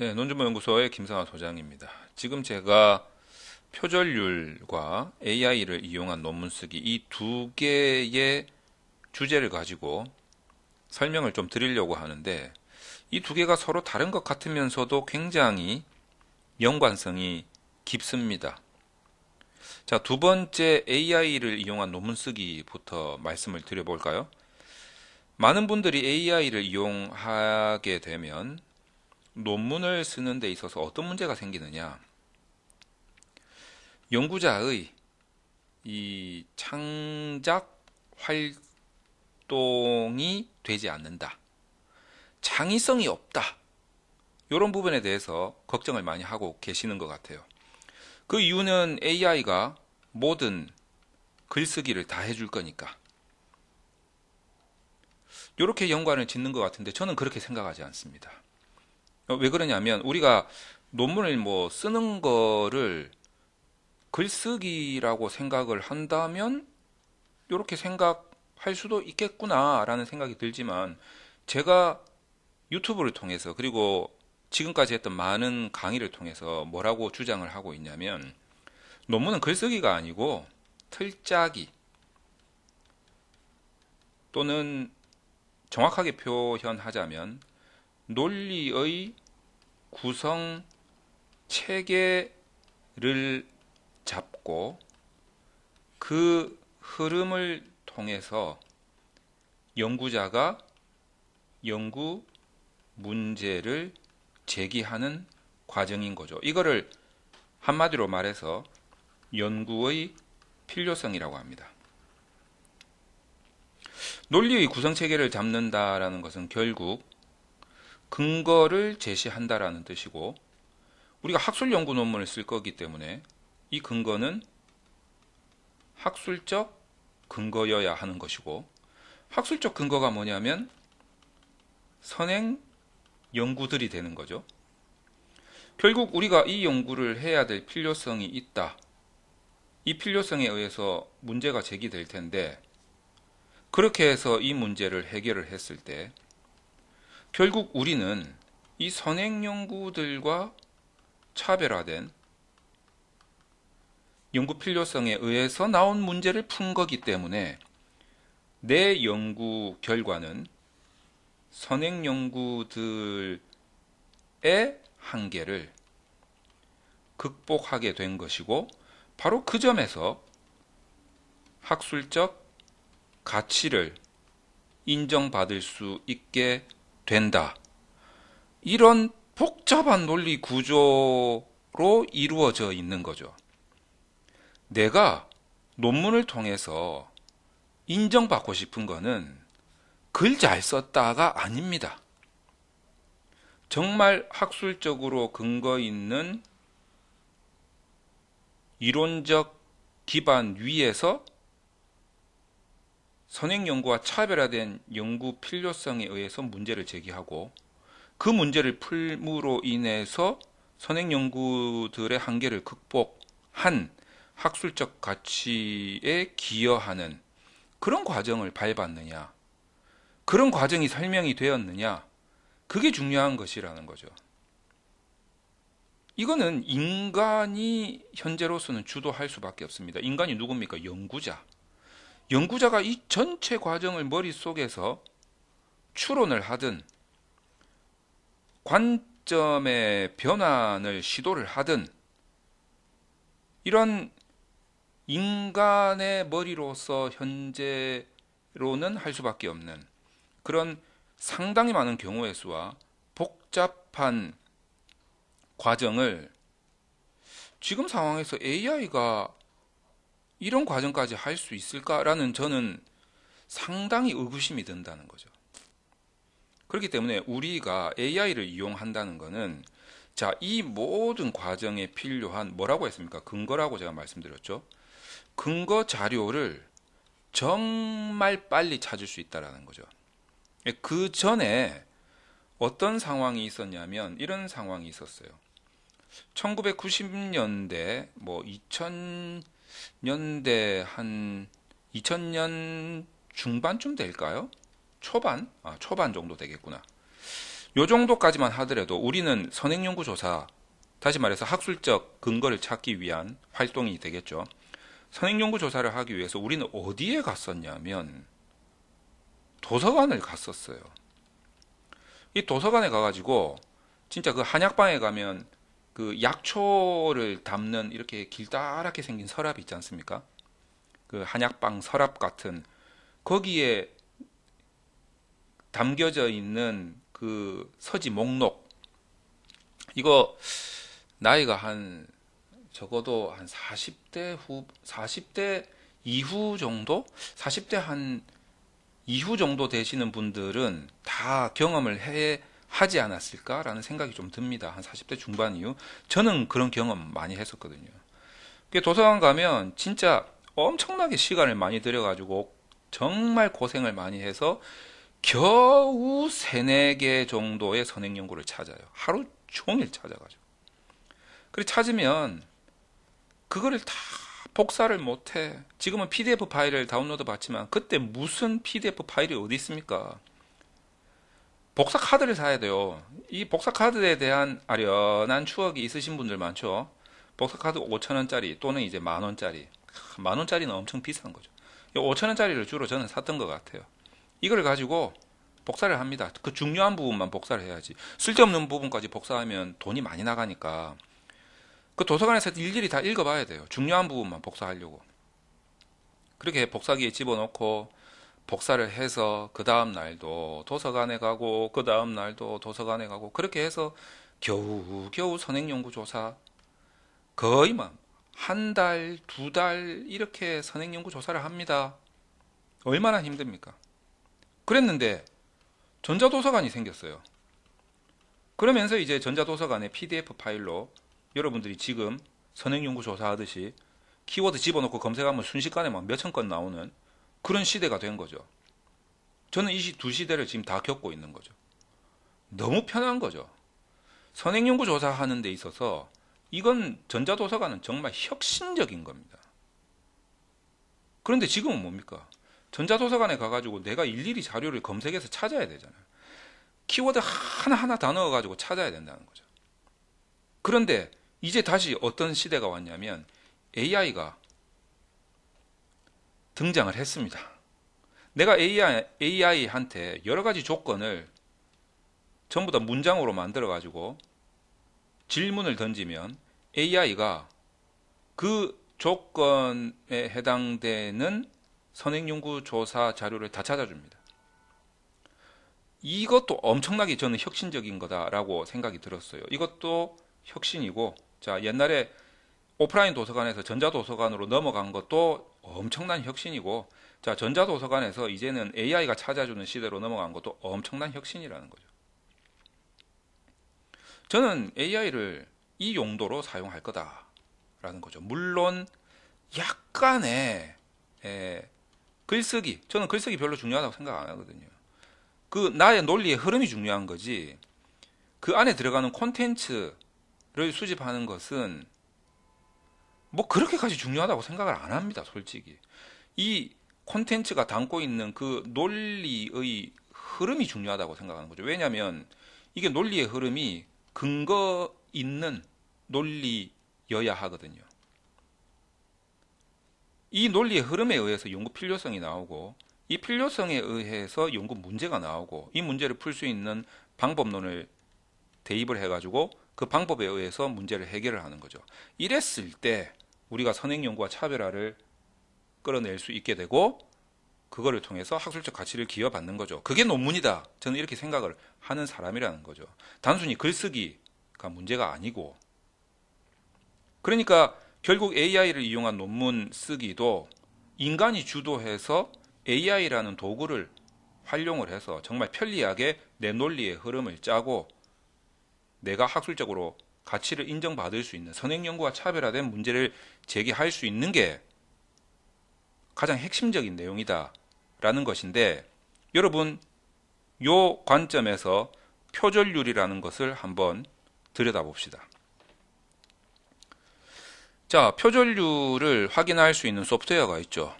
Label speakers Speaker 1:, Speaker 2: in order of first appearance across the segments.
Speaker 1: 네, 논주모연구소의 김상아 소장입니다. 지금 제가 표절률과 AI를 이용한 논문 쓰기 이 두 개의 주제를 가지고 설명을 좀 드리려고 하는데 이 두 개가 서로 다른 것 같으면서도 굉장히 연관성이 깊습니다. 자, 두 번째 AI를 이용한 논문 쓰기부터 말씀을 드려볼까요? 많은 분들이 AI를 이용하게 되면 논문을 쓰는 데 있어서 어떤 문제가 생기느냐. 연구자의 이 창작 활동이 되지 않는다. 창의성이 없다. 이런 부분에 대해서 걱정을 많이 하고 계시는 것 같아요. 그 이유는 AI가 모든 글쓰기를 다 해줄 거니까. 이렇게 연관을 짓는 것 같은데 저는 그렇게 생각하지 않습니다. 어, 왜 그러냐면 우리가 논문을 뭐 쓰는 거를 글쓰기라고 생각을 한다면 이렇게 생각할 수도 있겠구나라는 생각이 들지만 제가 유튜브를 통해서 그리고 지금까지 했던 많은 강의를 통해서 뭐라고 주장을 하고 있냐면 논문은 글쓰기가 아니고 틀짜기 또는 정확하게 표현하자면 논리의 구성 체계를 잡고 그 흐름을 통해서 연구자가 연구 문제를 제기하는 과정인 거죠. 이거를 한마디로 말해서 연구의 필요성이라고 합니다. 논리의 구성체계를 잡는다라는 것은 결국 근거를 제시한다라는 뜻이고 우리가 학술 연구 논문을 쓸 거기 때문에 이 근거는 학술적 근거여야 하는 것이고 학술적 근거가 뭐냐면 선행 연구들이 되는 거죠. 결국 우리가 이 연구를 해야 될 필요성이 있다. 이 필요성에 의해서 문제가 제기될 텐데 그렇게 해서 이 문제를 해결을 했을 때 결국 우리는 이 선행 연구들과 차별화된 연구 필요성에 의해서 나온 문제를 푼 거기 때문에 내 연구 결과는 선행 연구들의 한계를 극복하게 된 것이고 바로 그 점에서 학술적 가치를 인정받을 수 있게 된다. 이런 복잡한 논리 구조로 이루어져 있는 거죠. 내가 논문을 통해서 인정받고 싶은 거는 글잘 썼다가 아닙니다. 정말 학술적으로 근거 있는 이론적 기반 위에서 선행 연구와 차별화된 연구 필요성에 의해서 문제를 제기하고 그 문제를 풀므로 인해서 선행 연구들의 한계를 극복한 학술적 가치에 기여하는 그런 과정을 밟았느냐, 그런 과정이 설명이 되었느냐, 그게 중요한 것이라는 거죠. 이거는 인간이 현재로서는 주도할 수밖에 없습니다. 인간이 누굽니까? 연구자. 연구자가 이 전체 과정을 머릿속에서 추론을 하든 관점의 변환을 시도를 하든 이런 인간의 머리로서 현재로는 할 수밖에 없는 그런 상당히 많은 경우의 수와 복잡한 과정을 지금 상황에서 AI가 이런 과정까지 할 수 있을까라는 저는 상당히 의구심이 든다는 거죠. 그렇기 때문에 우리가 AI를 이용한다는 것은 자, 이 모든 과정에 필요한 뭐라고 했습니까? 근거라고 제가 말씀드렸죠. 근거 자료를 정말 빨리 찾을 수 있다라는 거죠. 예, 그 전에 어떤 상황이 있었냐면 이런 상황이 있었어요. 1990년대 뭐 2000, 연대 한 2000년 중반쯤 될까요? 초반? 아, 초반 정도 되겠구나. 요 정도까지만 하더라도 우리는 선행연구조사, 다시 말해서 학술적 근거를 찾기 위한 활동이 되겠죠. 선행연구조사를 하기 위해서 우리는 어디에 갔었냐면, 도서관을 갔었어요. 이 도서관에 가가지고, 진짜 그 한약방에 가면 그 약초를 담는 이렇게 길다랗게 생긴 서랍이 있지 않습니까? 그 한약방 서랍 같은 거기에 담겨져 있는 그 서지 목록 이거 나이가 한 적어도 한 40대 후 40대 이후 정도 40대 한 이후 정도 되시는 분들은 다 경험을 해 하지 않았을까라는 생각이 좀 듭니다. 한 40대 중반 이후. 저는 그런 경험 많이 했었거든요. 도서관 가면 진짜 엄청나게 시간을 많이 들여가지고 정말 고생을 많이 해서 겨우 3, 4개 정도의 선행 연구를 찾아요. 하루 종일 찾아가지고. 그고 찾으면 그거를 다 복사를 못해. 지금은 PDF 파일을 다운로드 받지만 그때 무슨 PDF 파일이 어디 있습니까? 복사 카드를 사야 돼요. 이 복사 카드에 대한 아련한 추억이 있으신 분들 많죠. 복사 카드 5천원짜리 또는 이제 만원짜리. 만원짜리는 엄청 비싼 거죠. 5천원짜리를 주로 저는 샀던 것 같아요. 이걸 가지고 복사를 합니다. 그 중요한 부분만 복사를 해야지. 쓸데없는 부분까지 복사하면 돈이 많이 나가니까. 그 도서관에서 일일이 다 읽어봐야 돼요. 중요한 부분만 복사하려고. 그렇게 복사기에 집어넣고 복사를 해서 그 다음 날도 도서관에 가고 그 다음 날도 도서관에 가고 그렇게 해서 겨우 겨우 선행연구 조사 거의 막한 뭐 달, 두 달 이렇게 선행연구 조사를 합니다. 얼마나 힘듭니까? 그랬는데 전자도서관이 생겼어요. 그러면서 이제 전자도서관의 PDF 파일로 여러분들이 지금 선행연구 조사하듯이 키워드 집어넣고 검색하면 순식간에 막 뭐 몇천 건 나오는 그런 시대가 된 거죠. 저는 이 두 시대를 지금 다 겪고 있는 거죠. 너무 편한 거죠. 선행연구 조사하는 데 있어서 이건 전자도서관은 정말 혁신적인 겁니다. 그런데 지금은 뭡니까? 전자도서관에 가가지고 내가 일일이 자료를 검색해서 찾아야 되잖아요. 키워드 하나하나 다 넣어가지고 찾아야 된다는 거죠. 그런데 이제 다시 어떤 시대가 왔냐면 AI가 등장을 했습니다. 내가 AI, AI한테 여러 가지 조건을 전부 다 문장으로 만들어 가지고 질문을 던지면 AI가 그 조건에 해당되는 선행연구 조사 자료를 다 찾아줍니다. 이것도 엄청나게 저는 혁신적인 거다라고 생각이 들었어요. 이것도 혁신이고, 자, 옛날에 오프라인 도서관에서 전자도서관으로 넘어간 것도 엄청난 혁신이고 자 전자도서관에서 이제는 AI가 찾아주는 시대로 넘어간 것도 엄청난 혁신이라는 거죠. 저는 AI를 이 용도로 사용할 거다라는 거죠. 물론 약간의 에, 예, 글쓰기 저는 글쓰기 별로 중요하다고 생각 안 하거든요. 그 나의 논리의 흐름이 중요한 거지 그 안에 들어가는 콘텐츠를 수집하는 것은 뭐 그렇게까지 중요하다고 생각을 안 합니다, 솔직히. 이 콘텐츠가 담고 있는 그 논리의 흐름이 중요하다고 생각하는 거죠. 왜냐하면 이게 논리의 흐름이 근거 있는 논리여야 하거든요. 이 논리의 흐름에 의해서 연구 필요성이 나오고 이 필요성에 의해서 연구 문제가 나오고 이 문제를 풀 수 있는 방법론을 대입을 해가지고 그 방법에 의해서 문제를 해결을 하는 거죠. 이랬을 때 우리가 선행연구와 차별화를 끌어낼 수 있게 되고 그거를 통해서 학술적 가치를 기여받는 거죠. 그게 논문이다. 저는 이렇게 생각을 하는 사람이라는 거죠. 단순히 글쓰기가 문제가 아니고 그러니까 결국 AI를 이용한 논문 쓰기도 인간이 주도해서 AI라는 도구를 활용을 해서 정말 편리하게 내 논리의 흐름을 짜고 내가 학술적으로 가치를 인정받을 수 있는 선행 연구와 차별화된 문제를 제기할 수 있는 게 가장 핵심적인 내용이다라는 것인데 여러분 요 관점에서 표절률이라는 것을 한번 들여다봅시다. 자, 표절률을 확인할 수 있는 소프트웨어가 있죠.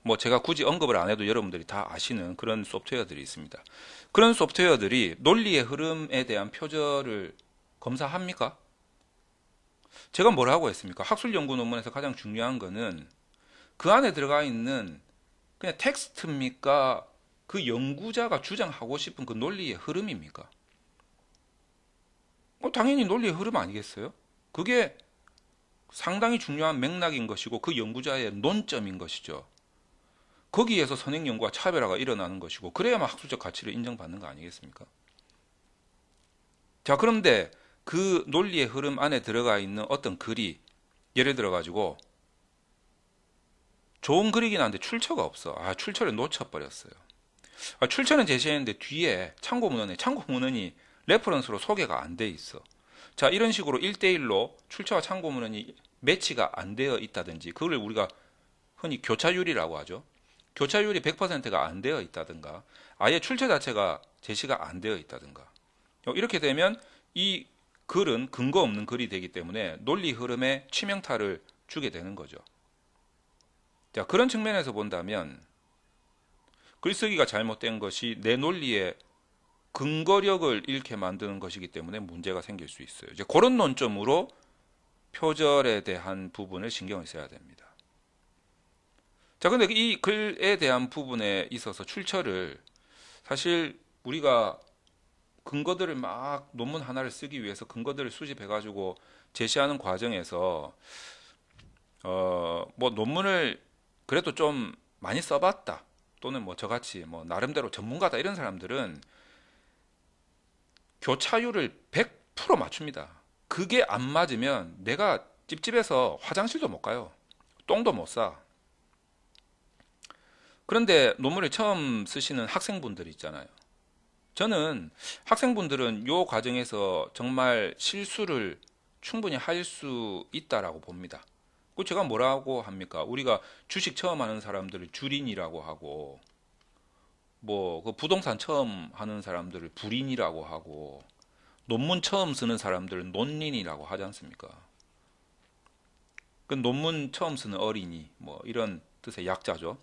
Speaker 1: 뭐 제가 굳이 언급을 안 해도 여러분들이 다 아시는 그런 소프트웨어들이 있습니다. 그런 소프트웨어들이 논리의 흐름에 대한 표절을 검사합니까? 제가 뭐라고 했습니까? 학술 연구 논문에서 가장 중요한 거는 그 안에 들어가 있는 그냥 텍스트입니까? 그 연구자가 주장하고 싶은 그 논리의 흐름입니까? 뭐 당연히 논리의 흐름 아니겠어요? 그게 상당히 중요한 맥락인 것이고 그 연구자의 논점인 것이죠. 거기에서 선행 연구와 차별화가 일어나는 것이고 그래야만 학술적 가치를 인정받는 거 아니겠습니까? 자, 그런데 그 논리의 흐름 안에 들어가 있는 어떤 글이 예를 들어 가지고 좋은 글이긴 한데 출처가 없어. 아, 출처를 놓쳐버렸어요. 아, 출처는 제시했는데 뒤에 참고 문헌에 참고 문헌이 레퍼런스로 소개가 안 돼 있어. 자, 이런 식으로 1대1로 출처와 참고 문헌이 매치가 안 되어 있다든지 그걸 우리가 흔히 교차율이라고 하죠. 교차율이 100%가 안 되어 있다든가 아예 출처 자체가 제시가 안 되어 있다든가 어, 이렇게 되면 이 글은 근거 없는 글이 되기 때문에 논리 흐름에 치명타를 주게 되는 거죠. 자, 그런 측면에서 본다면 글쓰기가 잘못된 것이 내 논리에 근거력을 잃게 만드는 것이기 때문에 문제가 생길 수 있어요. 이제 그런 논점으로 표절에 대한 부분을 신경을 써야 됩니다. 자, 근데 이 글에 대한 부분에 있어서 출처를 사실 우리가 근거들을 막 논문 하나를 쓰기 위해서 근거들을 수집해 가지고 제시하는 과정에서 어 뭐 논문을 그래도 좀 많이 써봤다 또는 뭐 저같이 뭐 나름대로 전문가다 이런 사람들은 교차율을 100% 맞춥니다. 그게 안 맞으면 내가 찝찝해서 화장실도 못 가요. 똥도 못 싸. 그런데 논문을 처음 쓰시는 학생분들 있잖아요. 저는 학생분들은 요 과정에서 정말 실수를 충분히 할 수 있다라고 봅니다. 그 제가 뭐라고 합니까? 우리가 주식 처음 하는 사람들을 주린이라고 하고 뭐 그 부동산 처음 하는 사람들을 불인이라고 하고 논문 처음 쓰는 사람들은 논린이라고 하지 않습니까? 그 논문 처음 쓰는 어린이 뭐 이런 뜻의 약자죠.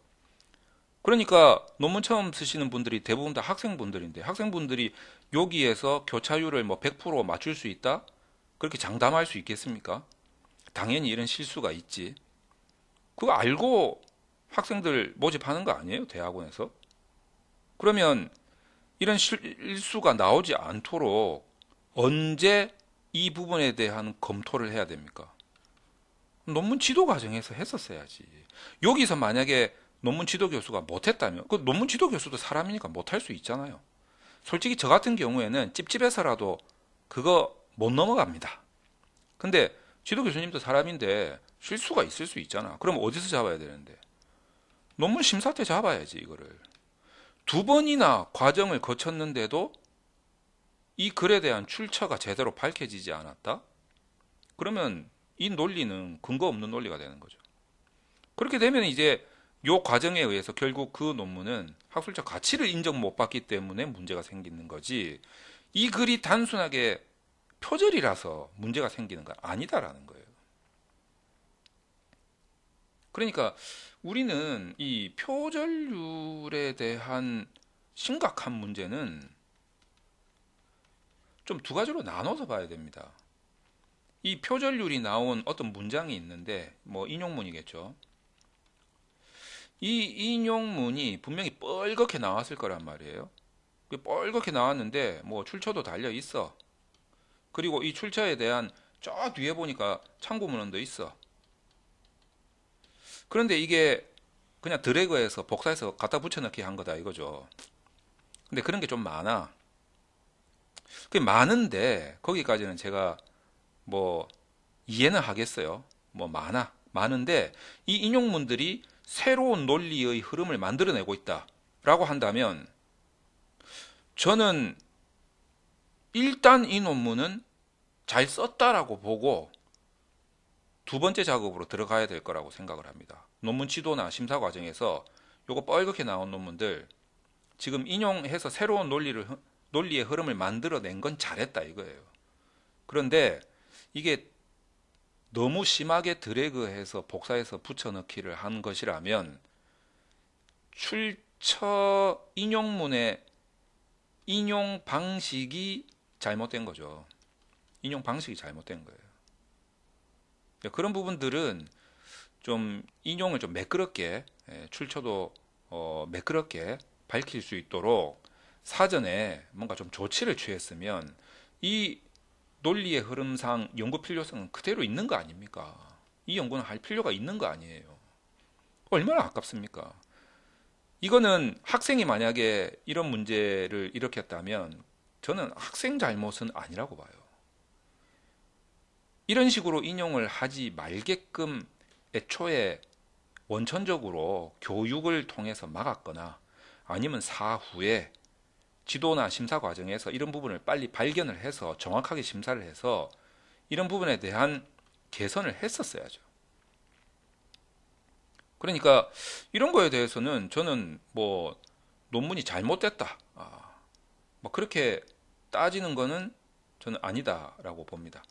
Speaker 1: 그러니까 논문 처음 쓰시는 분들이 대부분 다 학생분들인데 학생분들이 여기에서 교차율을 뭐 100% 맞출 수 있다? 그렇게 장담할 수 있겠습니까? 당연히 이런 실수가 있지. 그거 알고 학생들 모집하는 거 아니에요? 대학원에서? 그러면 이런 실수가 나오지 않도록 언제 이 부분에 대한 검토를 해야 됩니까? 논문 지도 과정에서 했었어야지. 여기서 만약에 논문 지도 교수가 못했다면 그 논문 지도 교수도 사람이니까 못할 수 있잖아요. 솔직히 저 같은 경우에는 찝찝해서라도 그거 못 넘어갑니다. 근데 지도 교수님도 사람인데 실수가 있을 수 있잖아. 그럼 어디서 잡아야 되는데? 논문 심사 때 잡아야지 이거를. 두 번이나 과정을 거쳤는데도 이 글에 대한 출처가 제대로 밝혀지지 않았다? 그러면 이 논리는 근거 없는 논리가 되는 거죠. 그렇게 되면 이제 요 과정에 의해서 결국 그 논문은 학술적 가치를 인정 못 받기 때문에 문제가 생기는 거지 이 글이 단순하게 표절이라서 문제가 생기는 건 아니다라는 거예요. 그러니까 우리는 이 표절률에 대한 심각한 문제는 좀 두 가지로 나눠서 봐야 됩니다. 이 표절률이 나온 어떤 문장이 있는데 뭐 인용문이겠죠. 이 인용문이 분명히 뻘겋게 나왔을 거란 말이에요. 그 뻘겋게 나왔는데 뭐 출처도 달려 있어. 그리고 이 출처에 대한 저 뒤에 보니까 참고 문헌도 있어. 그런데 이게 그냥 드래그해서 복사해서 갖다 붙여넣기 한 거다 이거죠. 근데 그런 게 좀 많아. 그게 많은데 거기까지는 제가 뭐 이해는 하겠어요. 뭐 많아. 많은데 이 인용문들이 새로운 논리의 흐름을 만들어내고 있다라고 한다면 저는 일단 이 논문은 잘 썼다라고 보고 두 번째 작업으로 들어가야 될 거라고 생각을 합니다. 논문 지도나 심사 과정에서 요거 뻘겋게 나온 논문들 지금 인용해서 새로운 논리를 논리의 흐름을 만들어낸 건 잘했다 이거예요. 그런데 이게 너무 심하게 드래그해서 복사해서 붙여넣기를 한 것이라면 출처 인용문의 인용 방식이 잘못된 거죠. 인용 방식이 잘못된 거예요. 그러니까 그런 부분들은 좀 인용을 좀 매끄럽게 예, 출처도 어, 매끄럽게 밝힐 수 있도록 사전에 뭔가 좀 조치를 취했으면 이 논리의 흐름상 연구 필요성은 그대로 있는 거 아닙니까? 이 연구는 할 필요가 있는 거 아니에요. 얼마나 아깝습니까? 이거는 학생이 만약에 이런 문제를 일으켰다면 저는 학생 잘못은 아니라고 봐요. 이런 식으로 인용을 하지 말게끔 애초에 원천적으로 교육을 통해서 막았거나 아니면 사후에 지도나 심사 과정에서 이런 부분을 빨리 발견을 해서 정확하게 심사를 해서 이런 부분에 대한 개선을 했었어야죠. 그러니까 이런 거에 대해서는 저는 뭐 논문이 잘못됐다. 아, 뭐 그렇게 따지는 거는 저는 아니다라고 봅니다.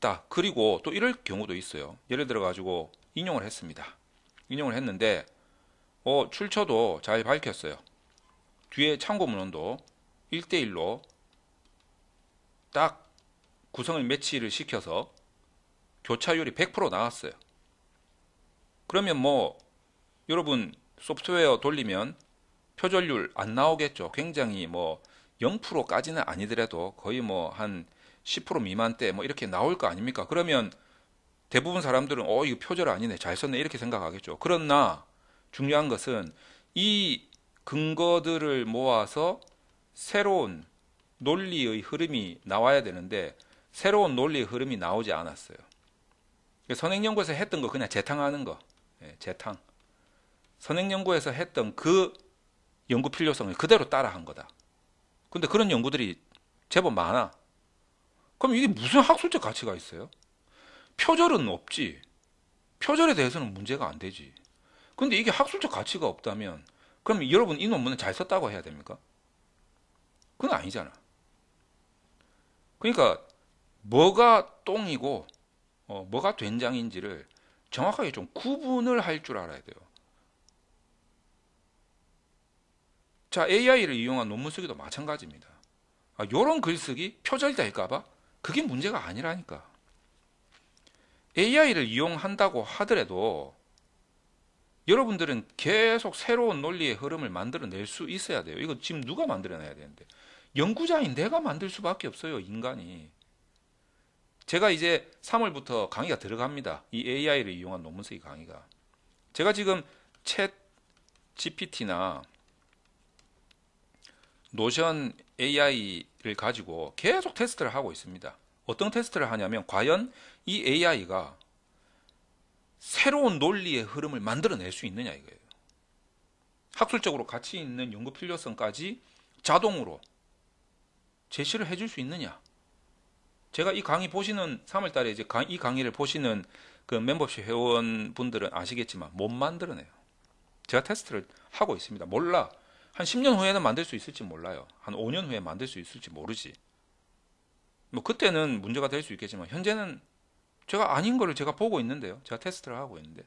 Speaker 1: 딱 그리고 또 이럴 경우도 있어요. 예를 들어 가지고 인용을 했습니다. 인용을 했는데 어, 출처도 잘 밝혔어요. 뒤에 참고 문헌도 1대1로딱 구성을 매치를 시켜서 교차율이 100% 나왔어요. 그러면 뭐 여러분 소프트웨어 돌리면 표절률 안 나오겠죠. 굉장히 뭐 0%까지는 아니더라도 거의 뭐 한 10% 미만대 뭐 이렇게 나올 거 아닙니까? 그러면 대부분 사람들은 어 이거 표절 아니네 잘 썼네 이렇게 생각하겠죠. 그러나 중요한 것은 이 근거들을 모아서 새로운 논리의 흐름이 나와야 되는데 새로운 논리의 흐름이 나오지 않았어요. 그 선행연구에서 했던 거 그냥 재탕하는 거, 예, 재탕. 선행연구에서 했던 그 연구 필요성을 그대로 따라한 거다. 근데 그런 연구들이 제법 많아. 그럼 이게 무슨 학술적 가치가 있어요? 표절은 없지. 표절에 대해서는 문제가 안 되지. 근데 이게 학술적 가치가 없다면, 그럼 여러분 이논문은잘 썼다고 해야 됩니까? 그건 아니잖아. 그러니까 뭐가 똥이고 어, 뭐가 된장인지를 정확하게 좀 구분을 할 줄 알아야 돼요. 자, AI를 이용한 논문 쓰기도 마찬가지입니다. 아, 요런 글쓰기 표절 될까봐 그게 문제가 아니라니까. AI를 이용한다고 하더라도 여러분들은 계속 새로운 논리의 흐름을 만들어낼 수 있어야 돼요. 이거 지금 누가 만들어내야 되는데. 연구자인 내가 만들 수밖에 없어요, 인간이. 제가 이제 3월부터 강의가 들어갑니다. 이 AI를 이용한 논문 쓰기 강의가. 제가 지금 챗 GPT나 노션 AI를 가지고 계속 테스트를 하고 있습니다. 어떤 테스트를 하냐면 과연 이 AI가 새로운 논리의 흐름을 만들어낼 수 있느냐 이거예요. 학술적으로 가치 있는 연구 필요성까지 자동으로 제시를 해줄 수 있느냐? 제가 이 강의 보시는 3월달에 이제 강, 이 강의를 보시는 그 멤버십 회원분들은 아시겠지만 못 만들어내요. 제가 테스트를 하고 있습니다. 몰라. 한 10년 후에는 만들 수 있을지 몰라요. 한 5년 후에 만들 수 있을지 모르지. 뭐 그때는 문제가 될 수 있겠지만 현재는 제가 아닌 거를 제가 보고 있는데요. 제가 테스트를 하고 있는데.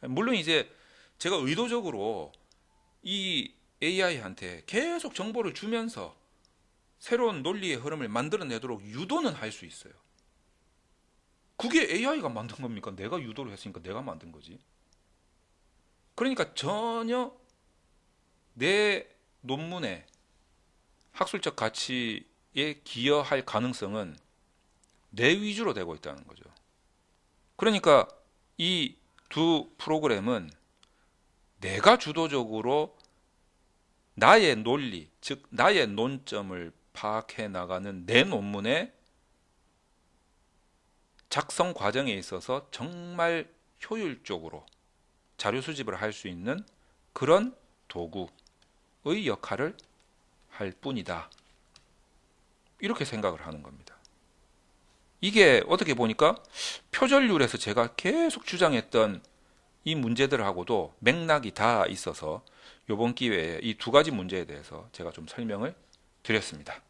Speaker 1: 물론 이제 제가 의도적으로 이 AI한테 계속 정보를 주면서 새로운 논리의 흐름을 만들어내도록 유도는 할 수 있어요. 그게 AI가 만든 겁니까? 내가 유도를 했으니까 내가 만든 거지. 그러니까 전혀 내 논문에 학술적 가치에 기여할 가능성은 내 위주로 되고 있다는 거죠. 그러니까 이 두 프로그램은 내가 주도적으로 나의 논리, 즉 나의 논점을 파악해 나가는 내 논문의 작성 과정에 있어서 정말 효율적으로 자료 수집을 할 수 있는 그런 도구의 역할을 할 뿐이다. 이렇게 생각을 하는 겁니다. 이게 어떻게 보니까 표절률에서 제가 계속 주장했던 이 문제들하고도 맥락이 다 있어서 이번 기회에 이 두 가지 문제에 대해서 제가 좀 설명을 드렸습니다.